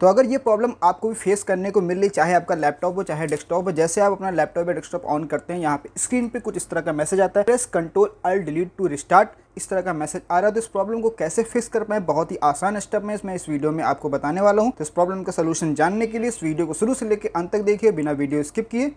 तो अगर ये प्रॉब्लम आपको भी फेस करने को मिल रही चाहे आपका लैपटॉप हो चाहे डेस्कटॉप हो जैसे आप अपना लैपटॉप या डेस्कटॉप ऑन करते हैं यहाँ पे स्क्रीन पे कुछ इस तरह का मैसेज आता है press control alt delete to restart इस तरह का मैसेज आ रहा है तो इस प्रॉब्लम को कैसे फेस कर पाए बहुत ही आसान स्टेप में इसमें इस वीडियो में आपको बताने वाला हूँ तो इस प्रॉब्लम का सोल्यूशन जानने के लिए इस वीडियो को शुरू से लेकर अंत तक देखिए बिना वीडियो स्किप किए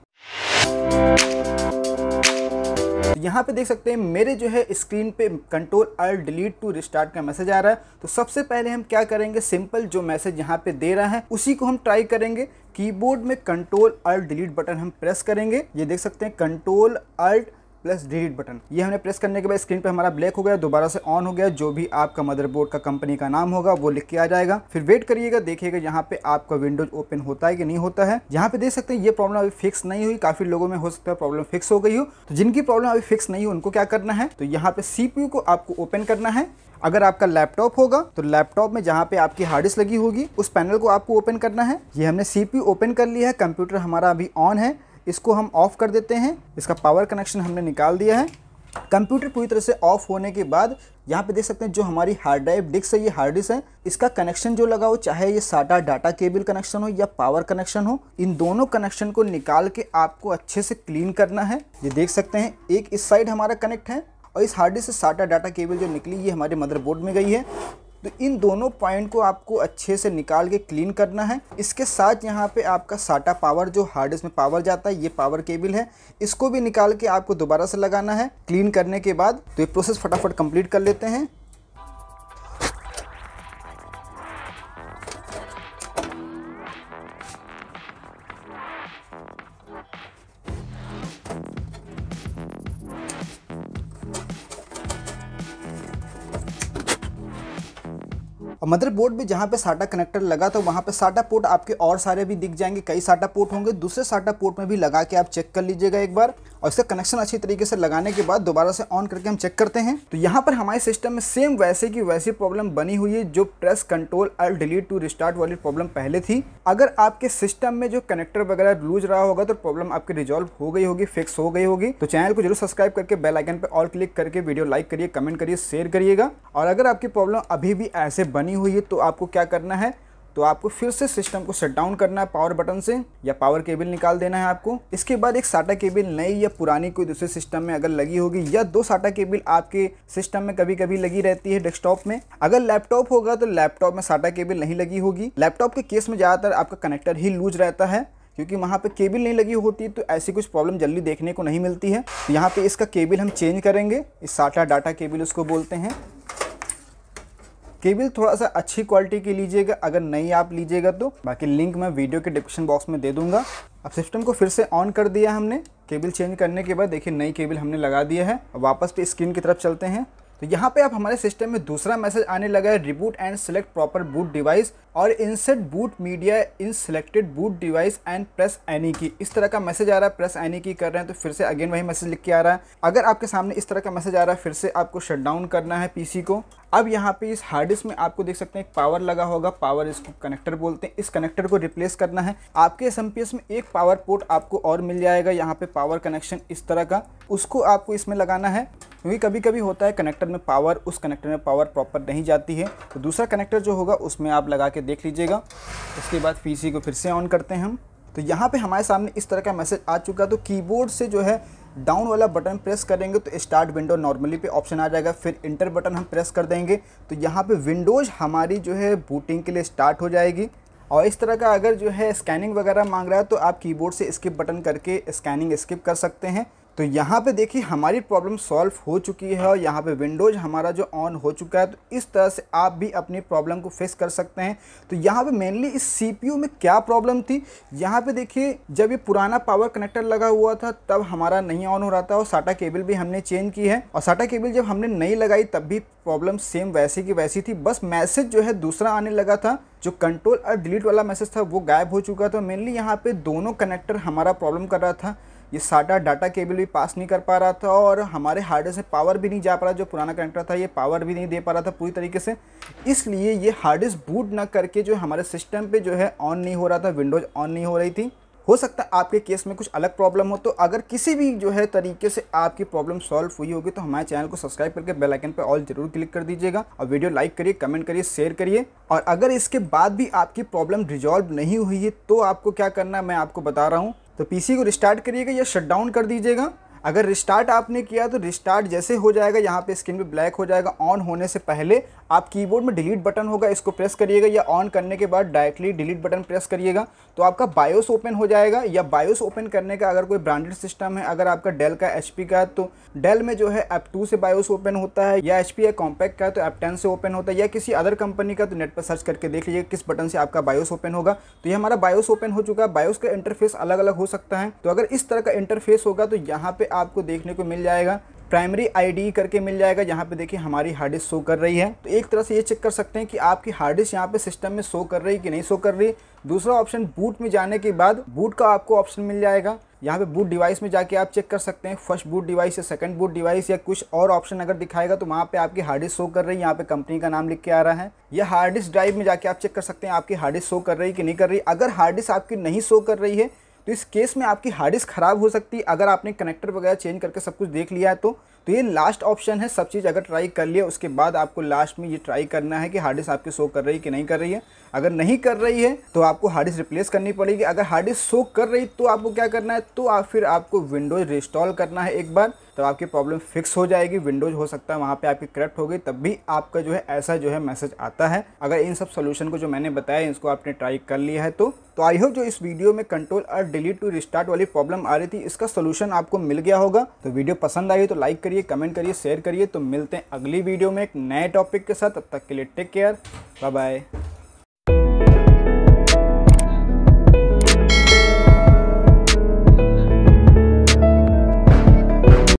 यहाँ पे देख सकते हैं मेरे जो है स्क्रीन पे control alt delete to restart का मैसेज आ रहा है तो सबसे पहले हम क्या करेंगे सिंपल जो मैसेज यहाँ पे दे रहा है उसी को हम ट्राई करेंगे कीबोर्ड में कंट्रोल अल्ट डिलीट बटन हम प्रेस करेंगे ये देख सकते हैं control alt plus delete button ये हमने प्रेस करने के बाद स्क्रीन पे हमारा ब्लैक हो गया दोबारा से ऑन हो गया जो भी आपका मदरबोर्ड का कंपनी का नाम होगा वो लिख के आ जाएगा फिर वेट करिएगा देखिएगा यहाँ पे आपका विंडोज ओपन होता है कि नहीं होता है यहाँ पे देख सकते हैं ये प्रॉब्लम अभी फिक्स नहीं हुई काफी लोगों में हो सकता है प्रॉब्लम फिक्स हो गई हो तो जिनकी प्रॉब्लम अभी फिक्स नहीं हो उनको क्या करना है तो यहाँ पे सीपी को आपको ओपन करना है अगर आपका लैपटॉप होगा तो लैपटॉप में जहाँ पे आपकी हार्ड डिस्क लगी होगी उस पैनल को आपको ओपन करना है ये हमने सीपी ओपन कर लिया है कंप्यूटर हमारा अभी ऑन है इसको हम ऑफ़ कर देते हैं इसका पावर कनेक्शन हमने निकाल दिया है कंप्यूटर पूरी तरह से ऑफ होने के बाद यहाँ पे देख सकते हैं जो हमारी हार्ड ड्राइव डिस्क है ये हार्ड डिस्क है इसका कनेक्शन जो लगा हो चाहे ये साटा डाटा केबल कनेक्शन हो या पावर कनेक्शन हो इन दोनों कनेक्शन को निकाल के आपको अच्छे से क्लीन करना है ये देख सकते हैं एक इस साइड हमारा कनेक्ट है और इस हार्ड डिस्क से साटा डाटा केबल जो निकली ये हमारे मदरबोर्ड में गई है तो इन दोनों पॉइंट को आपको अच्छे से निकाल के क्लीन करना है इसके साथ यहाँ पे आपका साटा पावर जो हार्ड डिस्क में पावर जाता है ये पावर केबल है इसको भी निकाल के आपको दोबारा से लगाना है क्लीन करने के बाद तो ये प्रोसेस फटाफट कंप्लीट कर लेते हैं और मदरबोर्ड भी जहाँ पे साटा कनेक्टर लगा तो वहाँ पे साटा पोर्ट आपके और सारे भी दिख जाएंगे कई साटा पोर्ट होंगे दूसरे साटा पोर्ट में भी लगा के आप चेक कर लीजिएगा एक बार और इसका कनेक्शन अच्छी तरीके से लगाने के बाद दोबारा से ऑन करके हम चेक करते हैं तो यहाँ पर हमारे सिस्टम में सेम वैसे की वैसी प्रॉब्लम बनी हुई है जो press control alt delete to restart वाली प्रॉब्लम पहले थी अगर आपके सिस्टम में जो कनेक्टर वगैरह लूज रहा होगा तो प्रॉब्लम आपकी रिजॉल्व हो गई होगी फिक्स हो गई होगी तो चैनल को जरूर सब्सक्राइब करके बेल आइकन पर ऑल क्लिक करके वीडियो लाइक करिए कमेंट करिए शेयर करिएगा और अगर आपकी प्रॉब्लम अभी भी ऐसे बनी बनी हुई है तो आपको क्या करना है तो आपको फिर से सिस्टम को शट डाउन करना है पावर बटन से या पावर केबल निकाल देना है आपको इसके बाद एक साटा केबल नई या पुरानी कोई दूसरे सिस्टम में अगर लगी होगी या दो साटा केबल आपके सिस्टम में कभी कभी लगी रहती है डेस्कटॉप में अगर लैपटॉप होगा तो लैपटॉप में साटा केबल नहीं लगी होगी लैपटॉप के केस में ज़्यादातर आपका कनेक्टर ही लूज रहता है क्योंकि वहाँ पे केबल नहीं लगी होती तो ऐसी कुछ प्रॉब्लम जल्दी देखने को नहीं मिलती है तो यहाँ पे इसका केबल हम चेंज करेंगे इस साटा डाटा केबल उसको बोलते हैं केबल थोड़ा सा अच्छी क्वालिटी की लीजिएगा अगर नहीं आप लीजिएगा तो बाकी लिंक मैं वीडियो के डिस्क्रिप्शन बॉक्स में दे दूंगा अब सिस्टम को फिर से ऑन कर दिया हमने केबल चेंज करने के बाद देखिए नई केबल हमने लगा दिया है वापस पे स्क्रीन की तरफ चलते हैं तो यहाँ पे आप हमारे सिस्टम में दूसरा मैसेज आने लगा है reboot and select proper boot device और insert boot media in selected boot device and press any key इस तरह का मैसेज आ रहा है प्रेस एनी की कर रहे हैं तो फिर से अगेन वही मैसेज लिख के आ रहा है अगर आपके सामने इस तरह का मैसेज आ रहा है फिर से आपको शट डाउन करना है पीसी को अब यहाँ पे इस हार्ड डिस्क में आपको देख सकते हैं एक पावर लगा होगा पावर इसको कनेक्टर बोलते हैं इस कनेक्टर को रिप्लेस करना है आपके एस में एक पावर पोर्ट आपको और मिल जाएगा यहाँ पे पावर कनेक्शन इस तरह का उसको आपको इसमें लगाना है क्योंकि कभी कभी होता है कनेक्टर में पावर उस कनेक्टर में पावर प्रॉपर नहीं जाती है तो दूसरा कनेक्टर जो होगा उसमें आप लगा के देख लीजिएगा उसके बाद पी को फिर से ऑन करते हैं हम तो यहाँ पे हमारे सामने इस तरह का मैसेज आ चुका है तो कीबोर्ड से जो है डाउन वाला बटन प्रेस करेंगे तो स्टार्ट विंडो नॉर्मली पे ऑप्शन आ जाएगा फिर इंटर बटन हम प्रेस कर देंगे तो यहाँ पे विंडोज़ हमारी जो है बूटिंग के लिए स्टार्ट हो जाएगी और इस तरह का अगर जो है स्कैनिंग वगैरह मांग रहा है तो आप कीबोर्ड से स्किप बटन करके स्कैनिंग स्किप कर सकते हैं तो यहाँ पे देखिए हमारी प्रॉब्लम सॉल्व हो चुकी है और यहाँ पे विंडोज़ हमारा जो ऑन हो चुका है तो इस तरह से आप भी अपनी प्रॉब्लम को फेस कर सकते हैं तो यहाँ पे मेनली इस सीपीयू में क्या प्रॉब्लम थी यहाँ पे देखिए जब ये पुराना पावर कनेक्टर लगा हुआ था तब हमारा नहीं ऑन हो रहा था और साटा केबल भी हमने चेंज की है और साटा केबल जब हमने नहीं लगाई तब भी प्रॉब्लम सेम वैसे की वैसी थी बस मैसेज जो है दूसरा आने लगा था जो कंट्रोल और डिलीट वाला मैसेज था वो गायब हो चुका था मेनली यहाँ पे दोनों कनेक्टर हमारा प्रॉब्लम कर रहा था ये साटा डाटा केबल भी पास नहीं कर पा रहा था और हमारे हार्डवेयर से पावर भी नहीं जा पा रहा जो पुराना कनेक्टर था ये पावर भी नहीं दे पा रहा था पूरी तरीके से इसलिए ये डिस्क बूट ना करके जो हमारे सिस्टम पे जो है ऑन नहीं हो रहा था विंडोज़ ऑन नहीं हो रही थी हो सकता है आपके केस में कुछ अलग प्रॉब्लम हो तो अगर किसी भी जो है तरीके से आपकी प्रॉब्लम सॉल्व हुई होगी तो हमारे चैनल को सब्सक्राइब करके बेल आइकन पर ऑल जरूर क्लिक कर दीजिएगा और वीडियो लाइक करिए कमेंट करिए शेयर करिए और अगर इसके बाद भी आपकी प्रॉब्लम रिजॉल्व नहीं हुई है तो आपको क्या करना है मैं आपको बता रहा हूँ तो पीसी को रिस्टार्ट करिएगा या शट डाउन कर दीजिएगा अगर रिस्टार्ट आपने किया तो रिस्टार्ट जैसे हो जाएगा यहाँ पे स्क्रीन पे ब्लैक हो जाएगा ऑन होने से पहले आप कीबोर्ड में डिलीट बटन होगा इसको प्रेस करिएगा या ऑन करने के बाद डायरेक्टली डिलीट बटन प्रेस करिएगा तो आपका बायोस ओपन हो जाएगा या बायोस ओपन करने का अगर कोई ब्रांडेड सिस्टम है अगर आपका डेल का एच का तो डेल में जो है एप टू से बायोस ओपन होता है या एच या कॉम्पैक्ट का तो एप टेन से ओपन होता है या किसी अदर कंपनी का तो नेट पर सर्च करके देख लीजिए किस बटन से आपका बायोस ओपन होगा तो ये हमारा बायोस ओपन हो चुका है बायोस का इंटरफेस अलग अलग हो सकता है तो अगर इस तरह का इंटरफेस होगा तो यहाँ पे आपको देखने को मिल जाएगा प्राइमरी आईडी करके मिल जाएगा यहाँ पे देखिए हमारी हार्ड डिस्क शो कर रही है तो एक तरह से ये चेक कर सकते हैं कि आपकी हार्ड डिस्क यहाँ पे सिस्टम में शो कर रही है कि नहीं शो कर रही दूसरा ऑप्शन बूट में जाने के बाद बूट का आपको ऑप्शन मिल जाएगा यहाँ पे बूट डिवाइस में जाके आप चेक कर सकते हैं फर्स्ट बूट डिवाइस या सेकंड बूट डिवाइस या कुछ और ऑप्शन अगर दिखाएगा तो वहाँ पे आपकी हार्ड डिस्क शो कर रही है यहाँ पे कंपनी का नाम लिख के आ रहा है या हार्ड डिस्क ड्राइव में जाके आप चेक कर सकते हैं आपकी हार्ड डिस्क शो कर रही है कि नहीं कर रही अगर हार्ड डिस्क आपकी नहीं शो कर रही है तो इस केस में आपकी हार्ड डिस्क ख़राब हो सकती है अगर आपने कनेक्टर वगैरह चेंज करके सब कुछ देख लिया है तो तो ये लास्ट ऑप्शन है सब चीज़ अगर ट्राई कर लिया उसके बाद आपको लास्ट में ये ट्राई करना है कि हार्ड डिस्क आपकी शो कर रही है कि नहीं कर रही है अगर नहीं कर रही है तो आपको हार्ड डिस्क रिप्लेस करनी पड़ेगी अगर हार्ड डिस्क शो कर रही तो आपको क्या करना है तो आप फिर आपको विंडोज़ रिस्टॉल करना है एक बार तो आपकी प्रॉब्लम फिक्स हो जाएगी विंडोज हो सकता है वहाँ पे आपकी करप्ट हो गई तब भी आपका जो है ऐसा जो है मैसेज आता है अगर इन सब सोल्यूशन को जो मैंने बताया इसको आपने ट्राई कर लिया है तो तो आई होप जो इस वीडियो में कंट्रोल और डिलीट टू रिस्टार्ट वाली प्रॉब्लम आ रही थी इसका सोल्यूशन आपको मिल गया होगा तो वीडियो पसंद आई तो लाइक कर करिए कमेंट करिए शेयर करिए तो मिलते हैं अगली वीडियो में एक नए टॉपिक के साथ तब तक के लिए टेक केयर बाय बाय